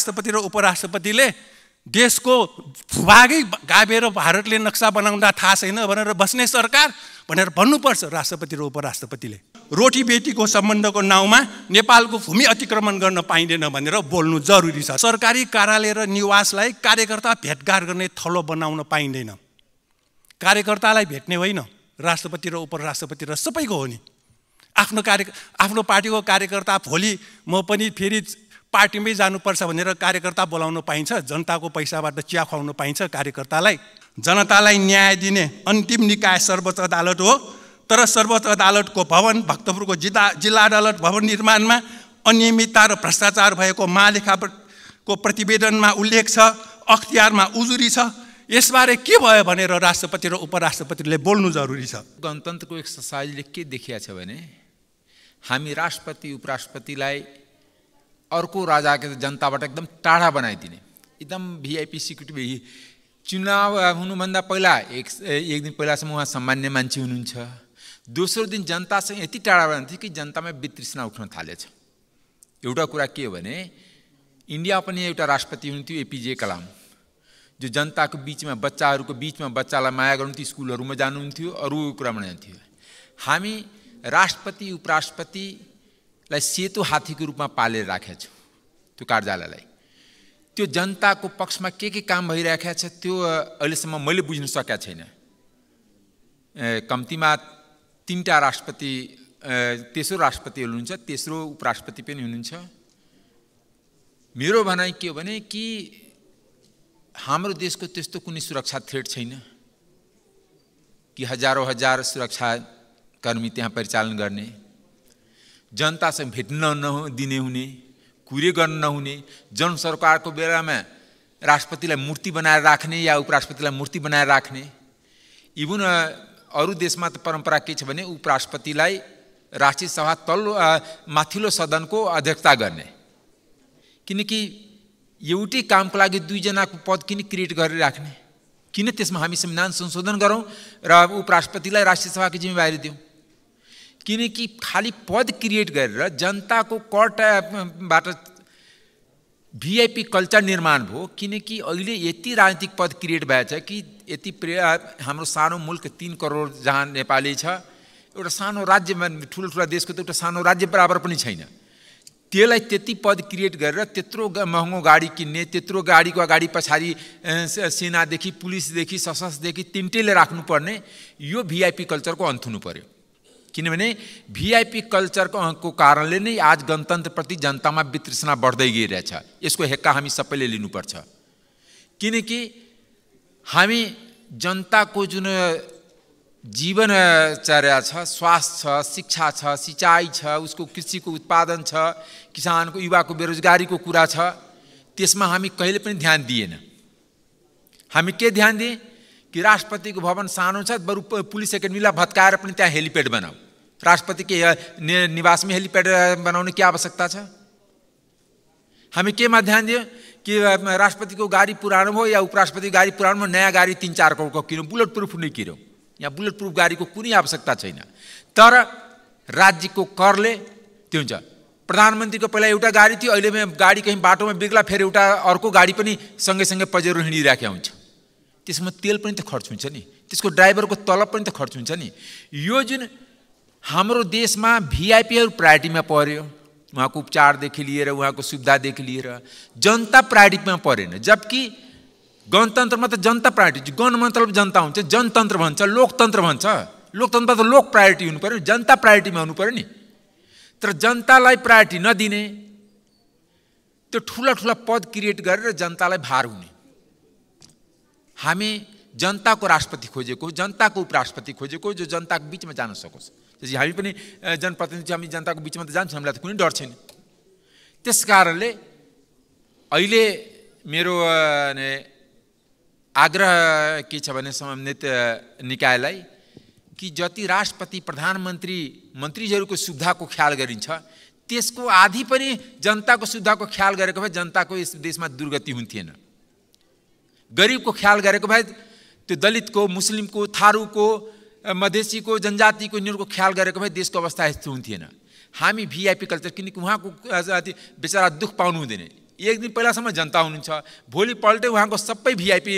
राष्ट्रपति र उपराष्ट्रपतिले देशको भूभागै गाभेर भारतले नक्सा बनाउँदा थाहा छैन भनेर बस्ने सरकार भनेर भन्नुपर्छ राष्ट्रपति र उपराष्ट्रपतिले रोटी बेटीको सम्बन्धको नाउँमा नेपालको भूमि अतिक्रमण गर्न पाइँदैन भनेर बोल्नु जरुरी छ सरकारी कार्यालय र निवासलाई कार्यकर्ता भेटघाट गर्ने थलो बनाउन पाइँदैन कार्यकर्तालाई भेट्ने होइन राष्ट्रपति र उपराष्ट्रपति र सबैको हो नि आफ्नो कार्य आफ्नो पार्टीको कार्यकर्ता भोलि म पनि फेरि पार्टीमै जानुपर्छ भनेर कार्यकर्ता बोलाउनु पाइन्छ जनताको पैसाबाट चिया खुवाउनु पाइन्छ कार्यकर्तालाई जनतालाई न्याय दिने अन्तिम निकाय सर्वोच्च अदालत हो तर सर्वोच्च अदालतको भवन भक्तपुरको जिल्ला जिल्ला अदालत भवन निर्माणमा अनियमितता र भ्रष्टाचार भएको महालेखाको प्रतिवेदनमा उल्लेख छ अख्तियारमा उजुरी छ यसबारे के भयो भनेर राष्ट्रपति र उपराष्ट्रपतिले बोल्नु जरुरी छ गणतन्त्रको एक्सर्साइजले के देखिया छ भने हामी राष्ट्रपति उपराष्ट्रपतिलाई अर्को राजाको जनताबाट एकदम टाढा बनाइदिने एकदम भिआइपी सिक्युरिटी चुनाव हुनुभन्दा पहिला एक एक दिन पहिलासम्म उहाँ सामान्य मान्छे हुनुहुन्छ दोस्रो दिन जनतासँग यति टाढा बनाउँथ्यो कि जनतामा वितृष्णा उठ्न थालेछ एउटा कुरा के हो भने इन्डिया पनि एउटा राष्ट्रपति हुनुहुन्थ्यो एपिजे कलाम जो जनताको बिचमा बच्चाहरूको बिचमा बच्चालाई माया गर्नुहुन्थ्यो स्कुलहरूमा जानुहुन्थ्यो अरू कुरा जान्थ्यो हामी राष्ट्रपति उपराष्ट्रपति लाई सेतो हात्तीको रूपमा पालेर राखेको छु त्यो कार्यालयलाई त्यो जनताको पक्षमा के के काम भइरहेको छ त्यो अहिलेसम्म मैले बुझ्न सकेको छैन कम्तीमा तिनवटा राष्ट्रपति तेस्रो राष्ट्रपति हुनुहुन्छ तेस्रो उपराष्ट्रपति पनि हुनुहुन्छ मेरो भनाइ के हो भने कि हाम्रो देशको त्यस्तो कुनै सुरक्षा थ्रेट छैन कि हजारौँ हजार सुरक्षाकर्मी त्यहाँ परिचालन गर्ने जनतासँग भेट्न नदिने हुने कुरै गर्न नहुने जन सरकारको बेलामा राष्ट्रपतिलाई मूर्ति बनाएर राख्ने या उपराष्ट्रपतिलाई मूर्ति बनाएर राख्ने इभन अरू देशमा त परम्परा के छ भने उपराष्ट्रपतिलाई राष्ट्रिय सभा तल्लो माथिल्लो सदनको अध्यक्षता गर्ने किनकि एउटै कामको लागि दुईजनाको पद किन क्रिएट गरेर राख्ने किन त्यसमा हामी संविधान संशोधन गरौँ र उपराष्ट्रपतिलाई राष्ट्रिय सभाको जिम्मेवारी दिउँ किनकि खालि पद क्रिएट गरेर जनताको करटाबाट भिआइपी कल्चर निर्माण भयो किनकि अहिले यति राजनीतिक पद क्रिएट भएको छ कि यति प्रे हाम्रो सानो मुल्क तिन करोड जहाँ नेपाली छ एउटा सानो राज्यमा ठुला देशको त एउटा सानो राज्य बराबर पनि छैन त्यसलाई त्यति पद क्रिएट गरेर त्यत्रो महँगो गाडी किन्ने त्यत्रो गाडीको अगाडि पछाडि सेनादेखि पुलिसदेखि सशस्त्रदेखि तिनटैले राख्नुपर्ने यो भिआइपी कल्चरको अन्त हुनु पऱ्यो किनभने भिआइपी कल्चरको कारणले नै आज गणतन्त्रप्रति जनतामा वितृष्णा बढ्दै गइरहेछ यसको हेक्का हामी सबैले लिनुपर्छ किनकि हामी जनताको जुन जीवनचर्या छ स्वास्थ्य छ शिक्षा छ सिँचाइ छ उसको कृषिको उत्पादन छ किसानको युवाको बेरोजगारीको कुरा छ त्यसमा हामी कहिले पनि ध्यान दिएन हामी के ध्यान दिएँ कि राष्ट्रपतिको भवन सानो छ बरु पुलिस एकाडेमीलाई भत्काएर पनि त्यहाँ हेलिप्याड बनाऊ राष्ट्रपतिको निवासमै हेलिप्याड बनाउने के आवश्यकता छ हामी केमा ध्यान दियो कि राष्ट्रपतिको गाडी पुरानो भयो या उपराष्ट्रपतिको गाडी पुरानो भयो नयाँ गाडी तिन चार करोडको किन्यौँ बुलेट प्रुफ नै किन्यौँ यहाँ बुलेट प्रुफ गाडीको कुनै आवश्यकता छैन तर राज्यको करले त्यो हुन्छ प्रधानमन्त्रीको पहिला एउटा गाडी थियो अहिले गाडी कहीँ बाटोमा बिग्ला फेरि एउटा अर्को गाडी पनि सँगैसँगै पजेरो हिँडिराखेका हुन्छ त्यसमा तेल पनि त खर्च हुन्छ नि त्यसको ड्राइभरको तलब पनि त खर्च हुन्छ नि यो जुन हाम्रो देशमा भिआइपीहरू प्रायोरिटीमा पर्यो उहाँको उपचारदेखि लिएर उहाँको सुविधादेखि लिएर जनता प्रायोरिटीमा परेन जबकि गणतन्त्रमा त जनता प्रायोरिटी गणमन्त्र जनता हुन्छ जनतन्त्र भन्छ लोकतन्त्र भन्छ लोकतन्त्र त लोक प्रायोरिटी हुनु पऱ्यो जनता प्रायोरिटीमा हुनु पऱ्यो नि तर जनतालाई प्रायोरिटी नदिने त्यो ठुला ठुला पद क्रिएट गरेर जनतालाई भार हुने हामी जनताको राष्ट्रपति खोजेको जनताको उपराष्ट्रपति खोजेको जो जनताको बिचमा जान सकोस् त्यसपछि हामी पनि जनप्रतिनिधि हामी जनताको बिचमा त जान्छौँ हामीलाई त कुनै डर छैन त्यस कारणले अहिले मेरो आग्रह के छ भने सम्बन्धित निकायलाई कि जति राष्ट्रपति प्रधानमन्त्री मन्त्रीहरूको सुविधाको ख्याल गरिन्छ त्यसको आधी पनि जनताको सुविधाको ख्याल गरेको भए जनताको यस देशमा दुर्गति हुन्थेन गरिबको ख्याल गरेको भए त्यो दलितको मुस्लिमको थारूको मधेसीको जनजातिको यिनीहरूको ख्याल गरेको भए देशको अवस्था यस्तो हुन्थेन हामी भिआइपी कल्चर किनकि उहाँको बेचारा दुःख पाउनु हुँदैन एक दिन पहिलासम्म जनता हुनुहुन्छ भोलिपल्टै उहाँको सबै भिआइपी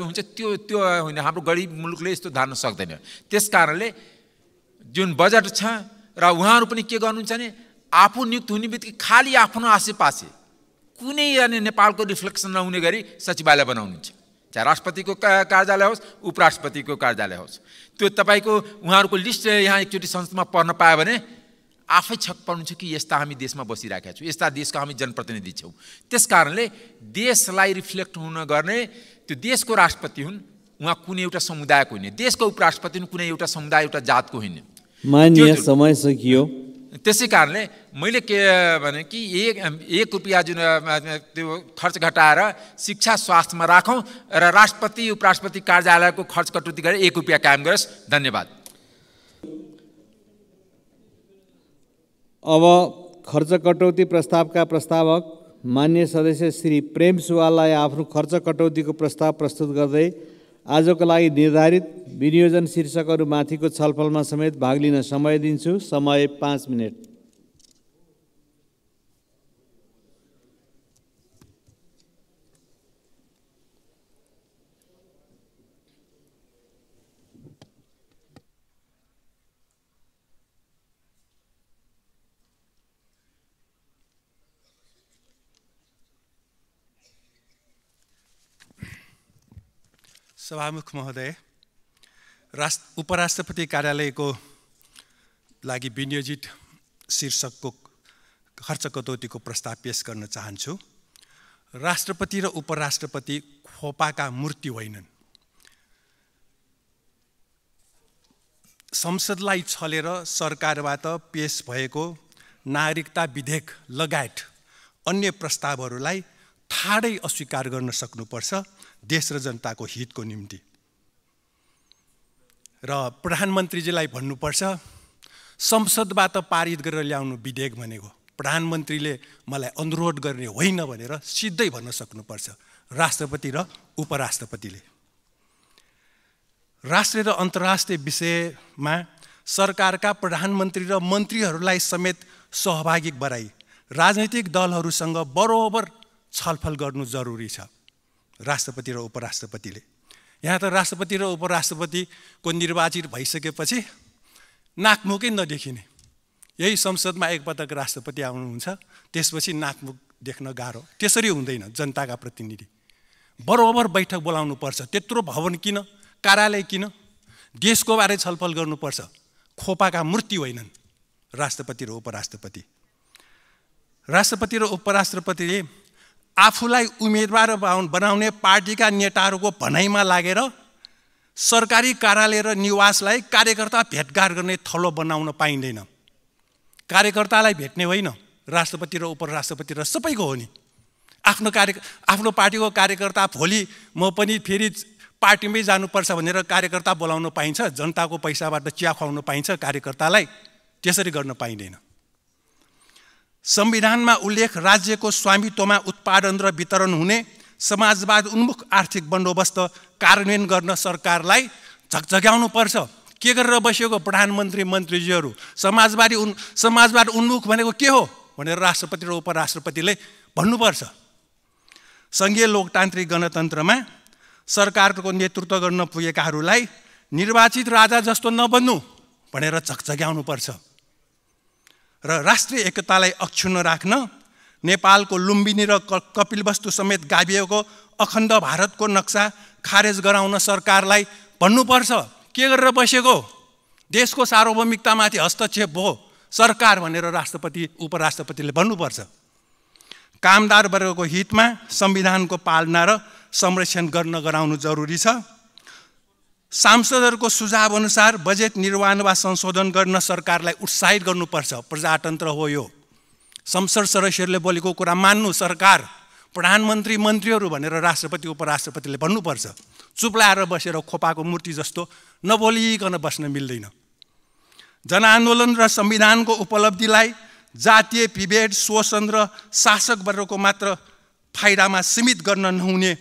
हुन्छ त्यो त्यो होइन हाम्रो गरिब मुलुकले यस्तो धान्न सक्दैन त्यस कारणले जुन बजेट छ र उहाँहरू पनि के गर्नुहुन्छ भने आफू नियुक्त हुने बित्तिकै खालि आफ्नो आसेपासे कुनै अनि नेपालको रिफ्लेक्सन नहुने गरी सचिवालय बनाउनुहुन्छ चाहे राष्ट्रपतिको कार्यालय होस् उपराष्ट्रपतिको कार्यालय होस् त्यो तपाईँको उहाँहरूको लिस्ट यहाँ एकचोटि संसदमा पर्न पायो भने आफै छक पर्नुहुन्छ कि यस्ता हामी देशमा बसिरहेका छौँ यस्ता देशको हामी जनप्रतिनिधि छौँ त्यस कारणले देशलाई रिफ्लेक्ट हुन गर्ने त्यो देशको राष्ट्रपति हुन् उहाँ कुनै एउटा समुदायको होइन देशको उपराष्ट्रपति हुन् कुनै एउटा समुदाय एउटा जातको होइन मान्य समय सकियो त्यसै कारणले मैले के भने कि एक एक रुपियाँ जुन त्यो खर्च घटाएर शिक्षा स्वास्थ्यमा राखौँ र राष्ट्रपति उपराष्ट्रपति कार्यालयको खर्च कटौती गरेर एक रुपियाँ कायम गरोस् धन्यवाद अब खर्च कटौती प्रस्तावका प्रस्तावक मान्य सदस्य श्री प्रेम सुवाललाई आफ्नो खर्च कटौतीको प्रस्ताव प्रस्तुत गर्दै आजको लागि निर्धारित विनियोजन माथिको छलफलमा समेत भाग लिन समय दिन्छु समय पाँच मिनट सभामुख महोदय राष्ट्र उपराष्ट्रपति कार्यालयको लागि विनियोजित शीर्षकको खर्च कटौतीको प्रस्ताव पेस गर्न चाहन्छु राष्ट्रपति र उपराष्ट्रपति खोपाका मूर्ति होइनन् संसदलाई छलेर सरकारबाट पेस भएको नागरिकता विधेयक लगायत अन्य प्रस्तावहरूलाई ठाडै अस्वीकार गर्न सक्नुपर्छ देश र जनताको हितको निम्ति र प्रधानमन्त्रीजीलाई भन्नुपर्छ संसदबाट पारित गरेर ल्याउनु विधेयक भनेको प्रधानमन्त्रीले मलाई अनुरोध गर्ने होइन भनेर सिधै भन्न सक्नुपर्छ राष्ट्रपति र उपराष्ट्रपतिले राष्ट्रिय र अन्तर्राष्ट्रिय विषयमा सरकारका प्रधानमन्त्री र मन्त्रीहरूलाई समेत सहभागी बनाई राजनैतिक दलहरूसँग बराबर छलफल गर्नु जरुरी छ राष्ट्रपति र उपराष्ट्रपतिले यहाँ त राष्ट्रपति र उपराष्ट्रपतिको निर्वाचित भइसकेपछि नाकमुखै नदेखिने यही संसदमा एकपटक राष्ट्रपति आउनुहुन्छ त्यसपछि नाकमुख देख्न गाह्रो त्यसरी हुँदैन जनताका प्रतिनिधि बरोबर बैठक बोलाउनु पर्छ त्यत्रो भवन किन कार्यालय किन देशको बारे छलफल गर्नुपर्छ खोपाका मूर्ति होइनन् राष्ट्रपति र उपराष्ट्रपति राष्ट्रपति र उपराष्ट्रपतिले आफूलाई उम्मेदवार बनाउने पार्टीका नेताहरूको भनाइमा लागेर सरकारी कार्यालय र निवासलाई कार्यकर्ता भेटघाट गर्ने थलो बनाउन पाइँदैन कार्यकर्तालाई भेट्ने होइन राष्ट्रपति र उपराष्ट्रपति र सबैको हो नि आफ्नो कार्य आफ्नो पार्टीको कार्यकर्ता भोलि म पनि फेरि पार्टीमै जानुपर्छ भनेर कार्यकर्ता बोलाउन पाइन्छ जनताको पैसाबाट चिया खुवाउन पाइन्छ कार्यकर्तालाई त्यसरी गर्न पाइँदैन संविधानमा उल्लेख राज्यको स्वामित्वमा उत्पादन र वितरण हुने समाजवाद उन्मुख आर्थिक बन्दोबस्त कार्यान्वयन गर्न सरकारलाई पर्छ के गरेर बसेको प्रधानमन्त्री मन्त्रीजीहरू समाजवादी उन् समाजवाद उन्मुख भनेको के हो भनेर राष्ट्रपति र उपराष्ट्रपतिले भन्नुपर्छ सङ्घीय लोकतान्त्रिक गणतन्त्रमा सरकारको नेतृत्व गर्न पुगेकाहरूलाई निर्वाचित राजा जस्तो नबन्नु भनेर झकझक्याउनुपर्छ र राष्ट्रिय एकतालाई अक्षुण्ण राख्न नेपालको लुम्बिनी र कपिलवस्तु समेत गाभिएको अखण्ड भारतको नक्सा खारेज गराउन सरकारलाई भन्नुपर्छ के गरेर बसेको देशको सार्वभौमिकतामाथि हस्तक्षेप भयो सरकार भनेर राष्ट्रपति उपराष्ट्रपतिले भन्नुपर्छ कामदार वर्गको हितमा संविधानको पालना र संरक्षण गर्न गराउनु जरुरी छ सांसदहरूको सुझाव अनुसार बजेट निर्माण वा संशोधन गर्न सरकारलाई उत्साहित गर्नुपर्छ प्रजातन्त्र हो यो संसद सदस्यहरूले बोलेको कुरा मान्नु सरकार प्रधानमन्त्री मन्त्रीहरू भनेर राष्ट्रपति उपराष्ट्रपतिले भन्नुपर्छ चुप लाएर बसेर खोपाको मूर्ति जस्तो नबोलिकन बस्न मिल्दैन जनआन्दोलन र संविधानको उपलब्धिलाई जातीय विभेद शोषण र शासक वर्गको मात्र फाइदामा सीमित गर्न नहुने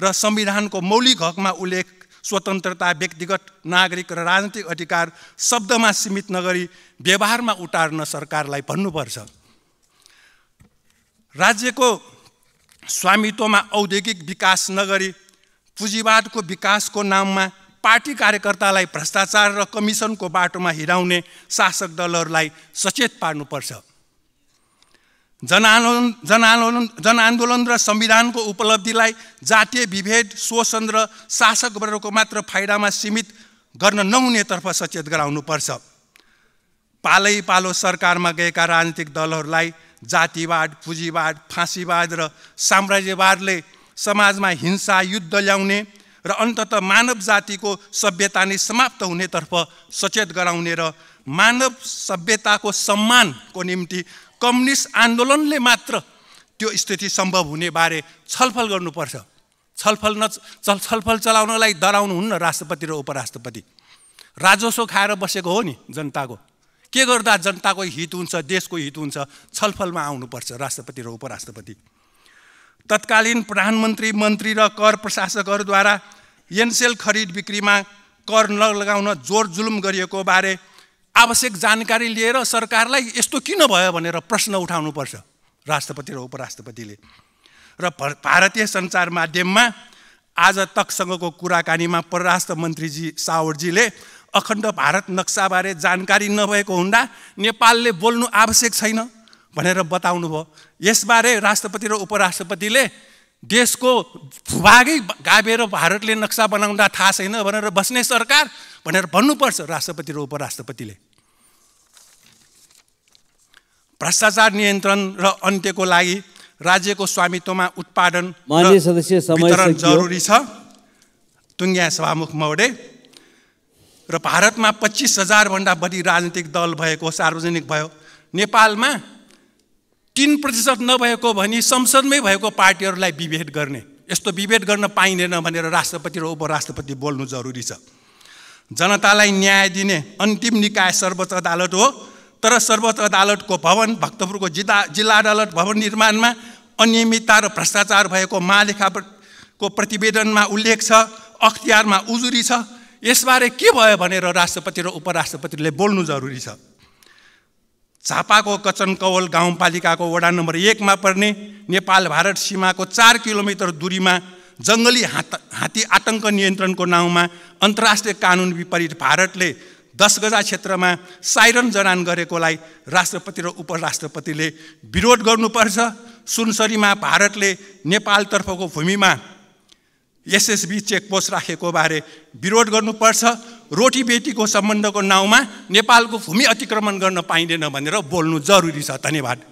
र संविधानको मौलिक हकमा उल्लेख स्वतन्त्रता व्यक्तिगत नागरिक र राजनीतिक अधिकार शब्दमा सीमित नगरी व्यवहारमा उतार्न सरकारलाई भन्नुपर्छ राज्यको स्वामित्वमा औद्योगिक विकास नगरी पुँजीवादको विकासको नाममा पार्टी कार्यकर्तालाई भ्रष्टाचार र कमिसनको बाटोमा हिराउने शासक दलहरूलाई सचेत पार्नुपर्छ जनआन्दोलन जनआन्दोलन जनआन्दोलन र संविधानको उपलब्धिलाई जातीय विभेद शोषण र शासक वर्गको मात्र फाइदामा सीमित गर्न नहुनेतर्फ सचेत गराउनुपर्छ पालै पालो सरकारमा गएका राजनीतिक दलहरूलाई जातिवाद पुँजीवाद फाँसीवाद र साम्राज्यवादले समाजमा हिंसा युद्ध ल्याउने र अन्तत मानव जातिको सभ्यता नै समाप्त हुनेतर्फ सचेत गराउने र मानव सभ्यताको सम्मानको निम्ति कम्युनिस्ट आन्दोलनले मात्र त्यो स्थिति सम्भव हुने बारे छलफल गर्नुपर्छ छलफल न चल छलफल चलाउनलाई डराउनु हुन्न राष्ट्रपति र उपराष्ट्रपति राजस्व खाएर बसेको हो नि जनताको के गर्दा जनताको हित हुन्छ देशको हित हुन्छ छलफलमा आउनुपर्छ राष्ट्रपति र उपराष्ट्रपति तत्कालीन प्रधानमन्त्री मन्त्री र कर प्रशासकहरूद्वारा एनसेल खरिद बिक्रीमा कर नलगाउन जोर जुलुम गरिएको बारे आवश्यक जानकारी लिएर सरकारलाई यस्तो किन भयो भनेर प्रश्न उठाउनुपर्छ राष्ट्रपति र उपराष्ट्रपतिले र भारतीय सञ्चार माध्यममा आज तकसँगको कुराकानीमा परराष्ट्र मन्त्रीजी सावरजीले अखण्ड भारत नक्साबारे जानकारी नभएको हुँदा नेपालले बोल्नु आवश्यक छैन भनेर बताउनुभयो यसबारे राष्ट्रपति र उपराष्ट्रपतिले देशको भूभागै गाभेर भारतले नक्सा बनाउँदा थाहा छैन भनेर बस्ने सरकार भनेर भन्नुपर्छ राष्ट्रपति र उपराष्ट्रपतिले भ्रष्टाचार नियन्त्रण र अन्त्यको लागि राज्यको स्वामित्वमा उत्पादन वितरण जरुरी छ तुङ्ग्या सभामुख मौडे र भारतमा पच्चिस हजारभन्दा बढी राजनीतिक दल भएको सार्वजनिक भयो नेपालमा तिन प्रतिशत नभएको भनी संसदमै भएको पार्टीहरूलाई विभेद गर्ने यस्तो विभेद गर्न पाइँदैन भनेर राष्ट्रपति र उपराष्ट्रपति बोल्नु जरुरी छ जनतालाई न्याय दिने अन्तिम निकाय सर्वोच्च अदालत हो तर सर्वोच्च अदालतको भवन भक्तपुरको जिल्ला जिल्ला अदालत भवन निर्माणमा अनियमितता र भ्रष्टाचार भएको महालेखाको प्रतिवेदनमा उल्लेख छ अख्तियारमा उजुरी छ यसबारे के भयो भनेर राष्ट्रपति र उपराष्ट्रपतिले बोल्नु जरुरी छ झापाको कचनकौल गाउँपालिकाको वडा नम्बर एकमा पर्ने नेपाल भारत सीमाको चार किलोमिटर दूरीमा जङ्गली हात हात्ती आतङ्क नियन्त्रणको नाउँमा अन्तर्राष्ट्रिय कानुन विपरीत भारतले दस गजा क्षेत्रमा साइरन जडान गरेकोलाई राष्ट्रपति र उपराष्ट्रपतिले विरोध गर्नुपर्छ सुनसरीमा भारतले नेपालतर्फको भूमिमा एसएसबी चेकपोस्ट राखेको बारे विरोध गर्नुपर्छ रोटी बेटीको सम्बन्धको नाउँमा नेपालको भूमि अतिक्रमण गर्न पाइँदैन भनेर बोल्नु जरुरी छ धन्यवाद